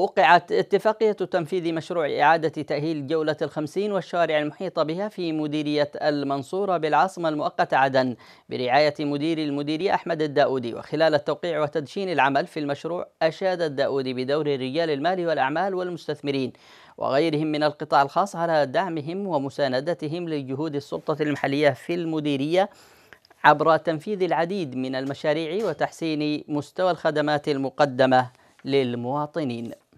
وقعت اتفاقية تنفيذ مشروع إعادة تأهيل جولة الخمسين والشوارع المحيطة بها في مديرية المنصورة بالعاصمة المؤقتة عدن برعاية مدير المديرية أحمد الداودي وخلال التوقيع وتدشين العمل في المشروع أشاد الداودي بدور رجال المال والأعمال والمستثمرين وغيرهم من القطاع الخاص على دعمهم ومساندتهم لجهود السلطة المحلية في المديرية عبر تنفيذ العديد من المشاريع وتحسين مستوى الخدمات المقدمه للمواطنين